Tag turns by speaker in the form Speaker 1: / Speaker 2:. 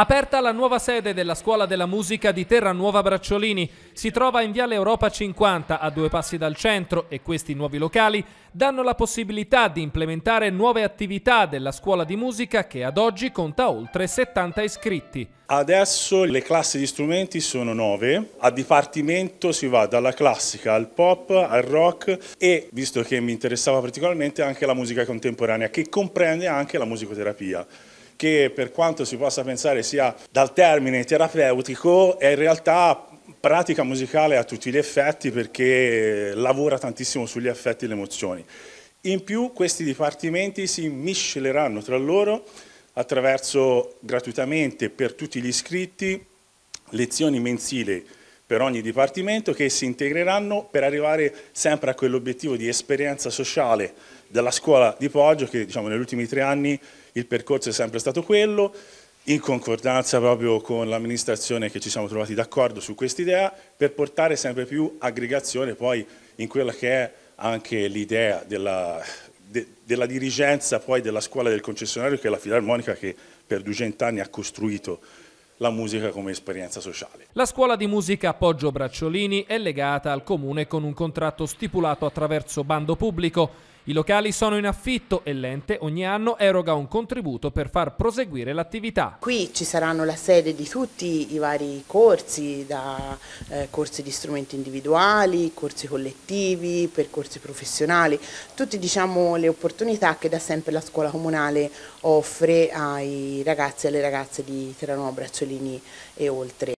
Speaker 1: Aperta la nuova sede della Scuola della Musica di Terra Nuova Bracciolini, si trova in Viale Europa 50 a due passi dal centro e questi nuovi locali danno la possibilità di implementare nuove attività della scuola di musica che ad oggi conta oltre 70 iscritti.
Speaker 2: Adesso le classi di strumenti sono nove. a dipartimento si va dalla classica al pop, al rock e, visto che mi interessava particolarmente, anche la musica contemporanea che comprende anche la musicoterapia che per quanto si possa pensare sia dal termine terapeutico è in realtà pratica musicale a tutti gli effetti perché lavora tantissimo sugli affetti e le emozioni. In più questi dipartimenti si misceleranno tra loro attraverso gratuitamente per tutti gli iscritti lezioni mensili per ogni dipartimento che si integreranno per arrivare sempre a quell'obiettivo di esperienza sociale della scuola di Poggio che diciamo, negli ultimi tre anni il percorso è sempre stato quello in concordanza proprio con l'amministrazione che ci siamo trovati d'accordo su quest'idea per portare sempre più aggregazione poi in quella che è anche l'idea della, de, della, dirigenza poi della scuola del concessionario che è la filarmonica che per 200 anni ha costruito la musica come esperienza sociale.
Speaker 1: La scuola di musica Poggio Bracciolini è legata al comune con un contratto stipulato attraverso bando pubblico i locali sono in affitto e l'ente ogni anno eroga un contributo per far proseguire l'attività. Qui
Speaker 3: ci saranno la sede di tutti i vari corsi, da eh, corsi di strumenti individuali, corsi collettivi, percorsi professionali, tutte diciamo, le opportunità che da sempre la scuola comunale offre ai ragazzi e alle ragazze di Terranova Bracciolini e oltre.